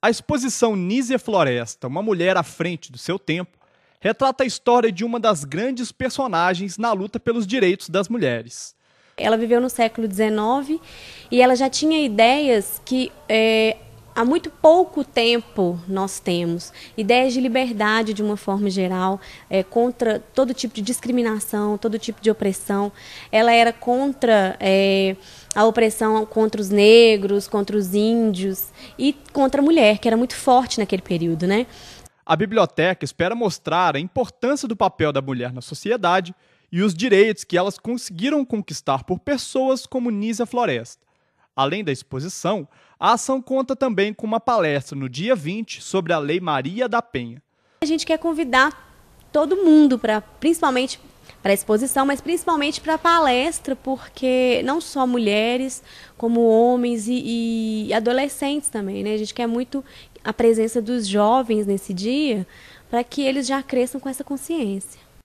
A exposição Nízia Floresta, uma mulher à frente do seu tempo, retrata a história de uma das grandes personagens na luta pelos direitos das mulheres. Ela viveu no século XIX e ela já tinha ideias que é, há muito pouco tempo nós temos ideias de liberdade de uma forma geral, é, contra todo tipo de discriminação, todo tipo de opressão. Ela era contra é, a opressão contra os negros, contra os índios e contra a mulher, que era muito forte naquele período, né? A biblioteca espera mostrar a importância do papel da mulher na sociedade e os direitos que elas conseguiram conquistar por pessoas como Nízia Floresta. Além da exposição, a ação conta também com uma palestra no dia 20 sobre a Lei Maria da Penha. A gente quer convidar todo mundo para, principalmente para a exposição, mas principalmente para a palestra, porque não só mulheres, como homens e, e adolescentes também, né? A gente quer muito a presença dos jovens nesse dia para que eles já cresçam com essa consciência.